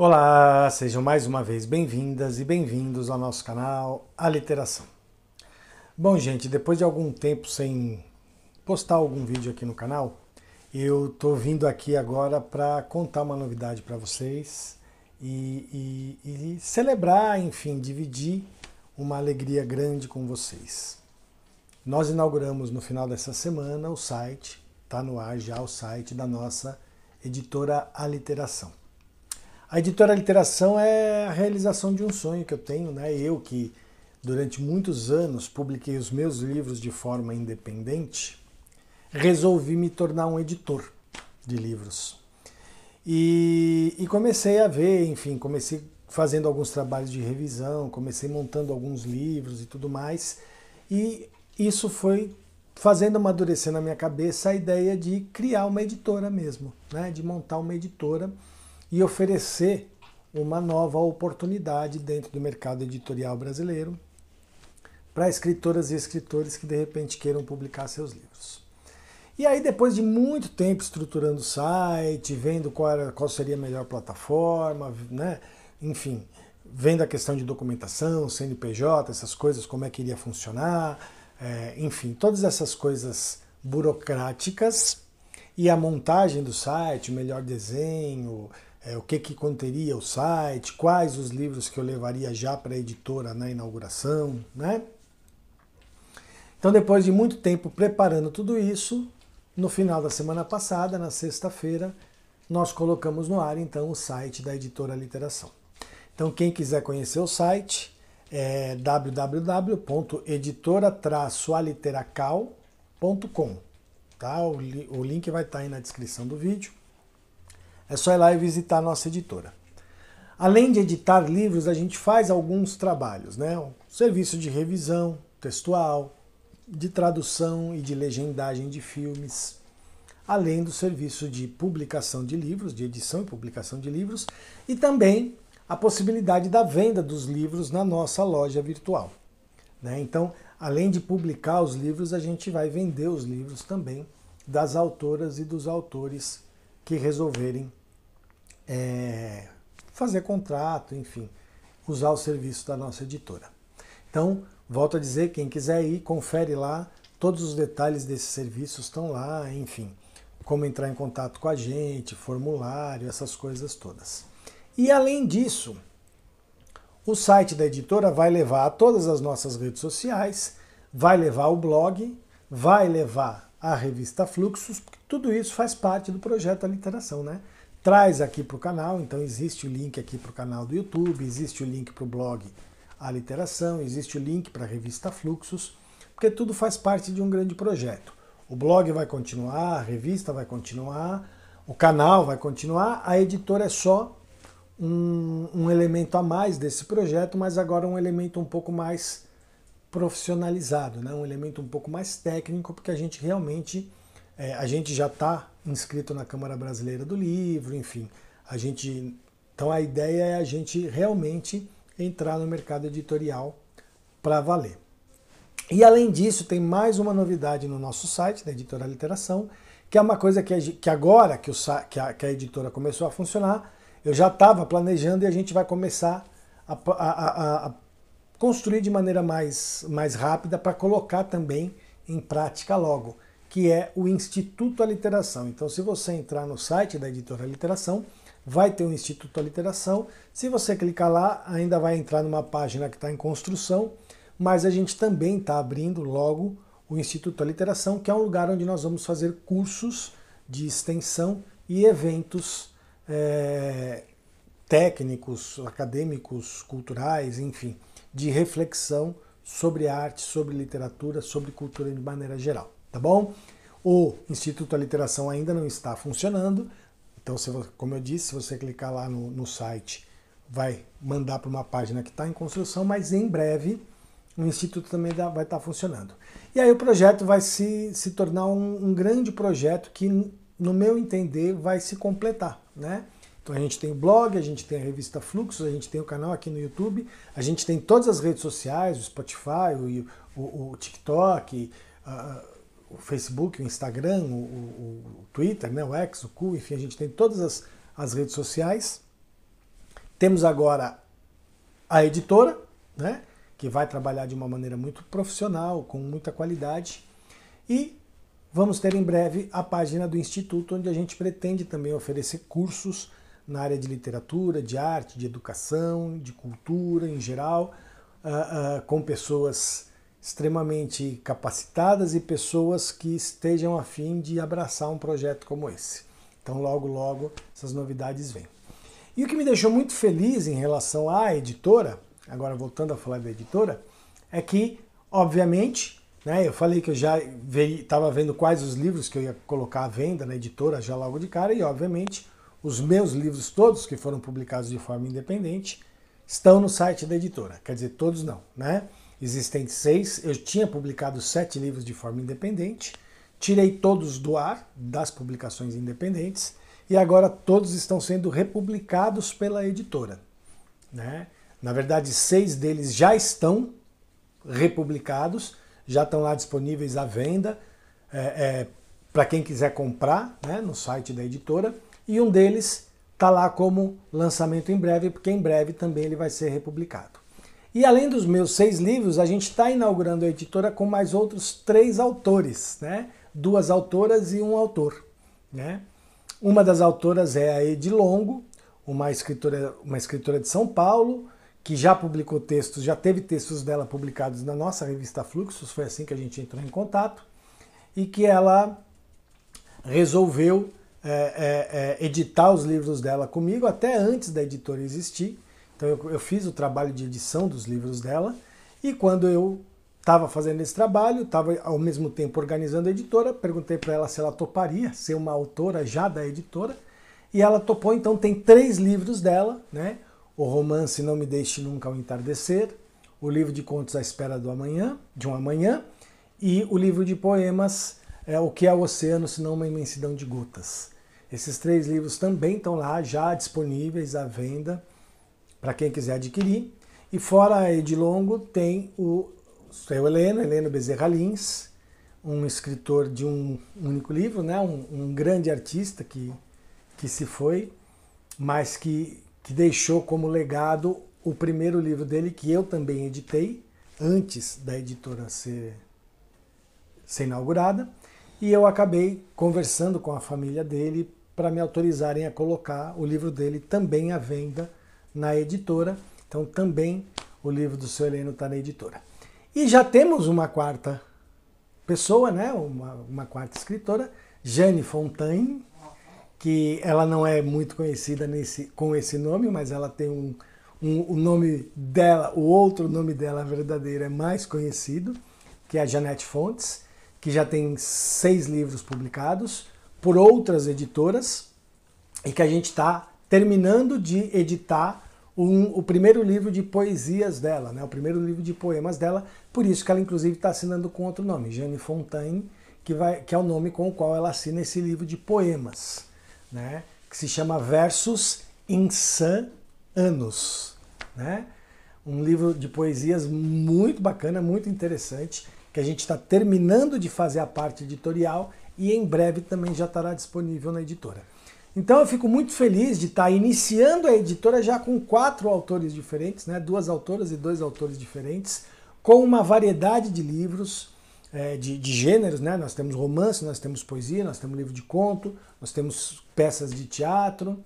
Olá, sejam mais uma vez bem-vindas e bem-vindos ao nosso canal Aliteração. Bom, gente, depois de algum tempo sem postar algum vídeo aqui no canal, eu tô vindo aqui agora para contar uma novidade para vocês e, e, e celebrar, enfim, dividir uma alegria grande com vocês. Nós inauguramos no final dessa semana o site, está no ar já o site da nossa editora Aliteração. A editora Literação é a realização de um sonho que eu tenho, né? Eu que durante muitos anos publiquei os meus livros de forma independente, resolvi me tornar um editor de livros. E, e comecei a ver, enfim, comecei fazendo alguns trabalhos de revisão, comecei montando alguns livros e tudo mais. E isso foi fazendo amadurecer na minha cabeça a ideia de criar uma editora mesmo, né? de montar uma editora e oferecer uma nova oportunidade dentro do mercado editorial brasileiro para escritoras e escritores que de repente queiram publicar seus livros. E aí, depois de muito tempo estruturando o site, vendo qual, era, qual seria a melhor plataforma, né? enfim, vendo a questão de documentação, CNPJ, essas coisas, como é que iria funcionar, é, enfim, todas essas coisas burocráticas e a montagem do site, o melhor desenho, é, o que, que conteria o site, quais os livros que eu levaria já para a editora na inauguração, né? Então, depois de muito tempo preparando tudo isso, no final da semana passada, na sexta-feira, nós colocamos no ar então o site da editora Literação. Então, quem quiser conhecer o site é www.editora-aliteracal.com. Tá? O, o link vai estar tá aí na descrição do vídeo. É só ir lá e visitar a nossa editora. Além de editar livros, a gente faz alguns trabalhos, né? Um serviço de revisão textual, de tradução e de legendagem de filmes, além do serviço de publicação de livros, de edição e publicação de livros, e também a possibilidade da venda dos livros na nossa loja virtual. Né? Então, além de publicar os livros, a gente vai vender os livros também das autoras e dos autores que resolverem é, fazer contrato, enfim, usar o serviço da nossa editora. Então, volto a dizer, quem quiser ir, confere lá, todos os detalhes desses serviços estão lá, enfim, como entrar em contato com a gente, formulário, essas coisas todas. E além disso, o site da editora vai levar a todas as nossas redes sociais, vai levar o blog, vai levar a revista Fluxos, porque tudo isso faz parte do projeto da literação, né? traz aqui para o canal, então existe o link aqui para o canal do YouTube, existe o link para o blog A Literação, existe o link para a revista Fluxos, porque tudo faz parte de um grande projeto. O blog vai continuar, a revista vai continuar, o canal vai continuar, a editora é só um, um elemento a mais desse projeto, mas agora um elemento um pouco mais profissionalizado, né? um elemento um pouco mais técnico, porque a gente realmente, é, a gente já está inscrito na Câmara Brasileira do Livro, enfim. A gente, então a ideia é a gente realmente entrar no mercado editorial para valer. E além disso, tem mais uma novidade no nosso site da Editora Literação, que é uma coisa que, que agora que, o, que, a, que a editora começou a funcionar, eu já estava planejando e a gente vai começar a, a, a construir de maneira mais, mais rápida para colocar também em prática logo que é o Instituto à Literação. Então, se você entrar no site da editora Literação, vai ter o Instituto à Literação. Se você clicar lá, ainda vai entrar numa página que está em construção, mas a gente também está abrindo logo o Instituto à Literação, que é um lugar onde nós vamos fazer cursos de extensão e eventos é, técnicos, acadêmicos, culturais, enfim, de reflexão sobre arte, sobre literatura, sobre cultura de maneira geral tá bom? O Instituto Aliteração ainda não está funcionando, então, se, como eu disse, se você clicar lá no, no site, vai mandar para uma página que está em construção, mas em breve o Instituto também vai estar tá funcionando. E aí o projeto vai se, se tornar um, um grande projeto que, no meu entender, vai se completar, né? Então a gente tem o blog, a gente tem a revista Fluxo, a gente tem o canal aqui no YouTube, a gente tem todas as redes sociais, o Spotify, o, o, o TikTok, a, o Facebook, o Instagram, o, o, o, Twitter, né, o X, o Q, enfim, a gente tem todas as, as redes sociais. Temos agora a editora, né, que vai trabalhar de uma maneira muito profissional, com muita qualidade. E vamos ter em breve a página do Instituto, onde a gente pretende também oferecer cursos na área de literatura, de arte, de educação, de cultura em geral, uh, uh, com pessoas extremamente capacitadas e pessoas que estejam a fim de abraçar um projeto como esse. Então, logo, logo, essas novidades vêm. E o que me deixou muito feliz em relação à editora, agora voltando a falar da editora, é que, obviamente, né, eu falei que eu já estava vendo quais os livros que eu ia colocar à venda na editora já logo de cara, e, obviamente, os meus livros todos, que foram publicados de forma independente, estão no site da editora. Quer dizer, todos não, né? Existem seis. Eu tinha publicado sete livros de forma independente, tirei todos do ar das publicações independentes e agora todos estão sendo republicados pela editora. Né? Na verdade, seis deles já estão republicados, já estão lá disponíveis à venda é, é, para quem quiser comprar né, no site da editora. E um deles está lá como lançamento em breve, porque em breve também ele vai ser republicado. E além dos meus seis livros, a gente está inaugurando a editora com mais outros três autores, né? Duas autoras e um autor, né? Uma das autoras é a Edilongo, Longo, uma escritora, uma escritora de São Paulo, que já publicou textos, já teve textos dela publicados na nossa revista Fluxos, foi assim que a gente entrou em contato, e que ela resolveu é, é, editar os livros dela comigo até antes da editora existir então eu, eu fiz o trabalho de edição dos livros dela e quando eu estava fazendo esse trabalho, estava ao mesmo tempo organizando a editora, perguntei para ela se ela toparia ser uma autora já da editora e ela topou. Então tem três livros dela, né? O romance Não Me Deixe Nunca ao Entardecer, o livro de contos à espera do amanhã, de um amanhã, e o livro de poemas é, O que é o oceano se não uma imensidão de gotas. Esses três livros também estão lá já disponíveis à venda para quem quiser adquirir. E fora a Edilongo tem o seu Heleno, Heleno Bezerra Lins, um escritor de um único livro, né? um, um grande artista que, que se foi, mas que, que deixou como legado o primeiro livro dele, que eu também editei, antes da editora ser, ser inaugurada, e eu acabei conversando com a família dele para me autorizarem a colocar o livro dele também à venda na editora. Então também o livro do seu Heleno está na editora. E já temos uma quarta pessoa, né? uma, uma quarta escritora, Jane Fontaine, que ela não é muito conhecida nesse, com esse nome, mas ela tem um, um, o nome dela, o outro nome dela verdadeiro é mais conhecido, que é a Janete Fontes, que já tem seis livros publicados por outras editoras e que a gente está terminando de editar um, o primeiro livro de poesias dela, né? o primeiro livro de poemas dela, por isso que ela inclusive está assinando com outro nome, Jane Fontaine, que, vai, que é o nome com o qual ela assina esse livro de poemas, né? que se chama Versos Insanos. Né? Um livro de poesias muito bacana, muito interessante, que a gente está terminando de fazer a parte editorial e em breve também já estará disponível na editora. Então eu fico muito feliz de estar tá iniciando a editora já com quatro autores diferentes, né? duas autoras e dois autores diferentes, com uma variedade de livros, é, de, de, gêneros, né? Nós temos romance, nós temos poesia, nós temos livro de conto, nós temos peças de teatro,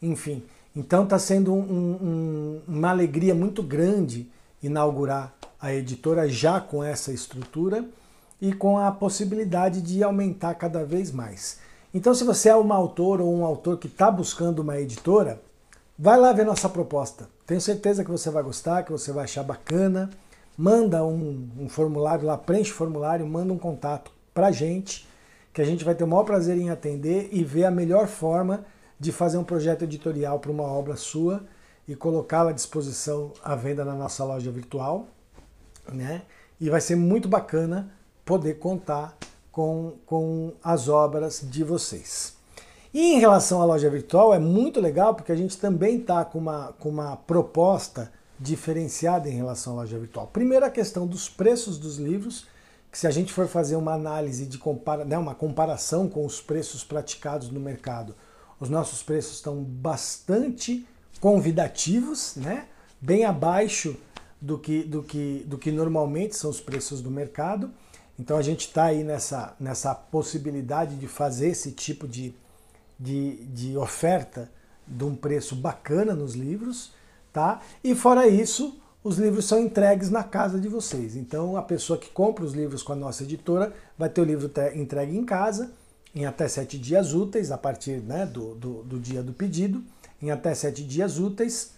enfim. Então está sendo um, um, uma alegria muito grande inaugurar a editora já com essa estrutura e com a possibilidade de aumentar cada vez mais. Então, se você é uma autora ou um autor que está buscando uma editora, vai lá ver nossa proposta. Tenho certeza que você vai gostar, que você vai achar bacana. Manda um, um formulário lá, preenche o formulário, manda um contato para gente, que a gente vai ter o maior prazer em atender e ver a melhor forma de fazer um projeto editorial para uma obra sua e colocá-la à disposição à venda na nossa loja virtual, né? E vai ser muito bacana poder contar com, com as obras de vocês. E em relação à loja virtual, é muito legal porque a gente também está com uma, com uma proposta diferenciada em relação à loja virtual. Primeiro, a questão dos preços dos livros, que se a gente for fazer uma análise de compara, né, uma comparação com os preços praticados no mercado, os nossos preços estão bastante convidativos, né? bem abaixo do que, do, que, do que normalmente são os preços do mercado. Então a gente está aí nessa, nessa possibilidade de fazer esse tipo de, de, de oferta de um preço bacana nos livros, tá? E fora isso, os livros são entregues na casa de vocês. Então a pessoa que compra os livros com a nossa editora vai ter o livro entregue em casa em até sete dias úteis, a partir né, do, do, do dia do pedido, em até sete dias úteis,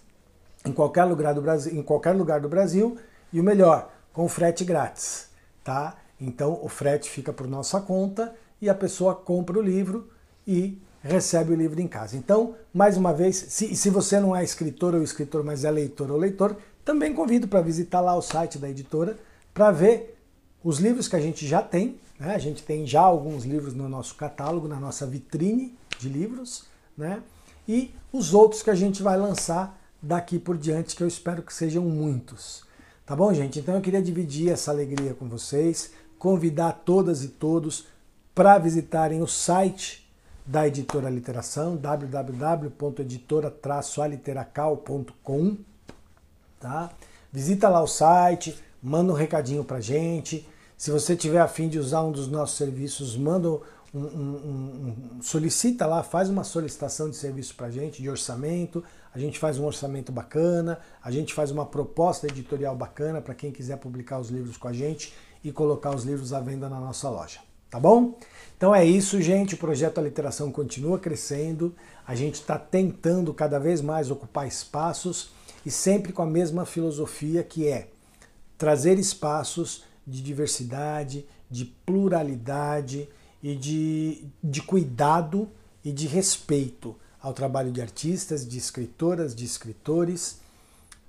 em qualquer lugar do Brasil, em qualquer lugar do Brasil, e o melhor, com frete grátis, tá? Então o frete fica por nossa conta e a pessoa compra o livro e recebe o livro em casa. Então, mais uma vez, se, se você não é escritor ou escritor, mas é leitor ou leitor, também convido para visitar lá o site da editora para ver os livros que a gente já tem. Né? A gente tem já alguns livros no nosso catálogo, na nossa vitrine de livros, né? e os outros que a gente vai lançar daqui por diante, que eu espero que sejam muitos. Tá bom, gente? Então eu queria dividir essa alegria com vocês convidar todas e todos para visitarem o site da Editora Literação, www.editora-aliteracal.com. Tá? Visita lá o site, manda um recadinho para gente. Se você tiver afim de usar um dos nossos serviços, manda um, um, um, um solicita lá, faz uma solicitação de serviço para gente, de orçamento. A gente faz um orçamento bacana, a gente faz uma proposta editorial bacana para quem quiser publicar os livros com a gente e colocar os livros à venda na nossa loja. Tá bom? Então é isso, gente. O projeto A Literação continua crescendo. A gente está tentando cada vez mais ocupar espaços e sempre com a mesma filosofia que é trazer espaços de diversidade, de pluralidade e de, de cuidado e de respeito ao trabalho de artistas, de escritoras, de escritores,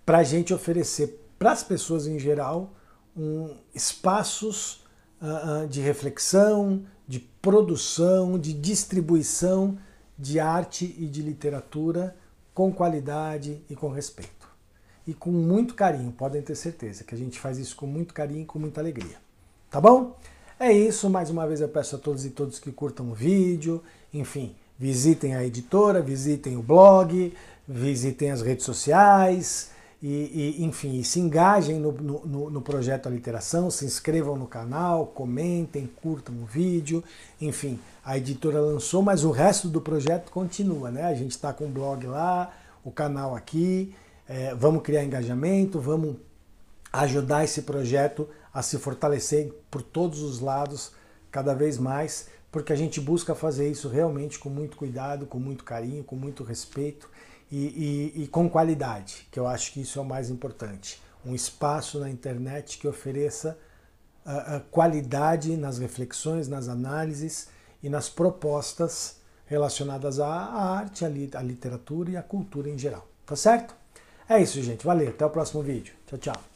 para a gente oferecer para as pessoas em geral um, espaços uh, de reflexão, de produção, de distribuição de arte e de literatura com qualidade e com respeito. E com muito carinho, podem ter certeza que a gente faz isso com muito carinho e com muita alegria. Tá bom? É isso, mais uma vez eu peço a todos e todos que curtam o vídeo, enfim, visitem a editora, visitem o blog, visitem as redes sociais, e, e enfim, e se engajem no, no, no projeto Aliteração, se inscrevam no canal, comentem, curtam o vídeo, enfim, a editora lançou, mas o resto do projeto continua, né? A gente está com o blog lá, o canal aqui, é, vamos criar engajamento, vamos ajudar esse projeto a se fortalecer por todos os lados, cada vez mais, porque a gente busca fazer isso realmente com muito cuidado, com muito carinho, com muito respeito e, e, e com qualidade, que eu acho que isso é o mais importante. Um espaço na internet que ofereça ah, ah, qualidade nas reflexões, nas análises e nas propostas relacionadas à arte, à literatura e à cultura em geral. Tá certo? É isso, gente. Valeu. Até o próximo vídeo. Tchau, tchau.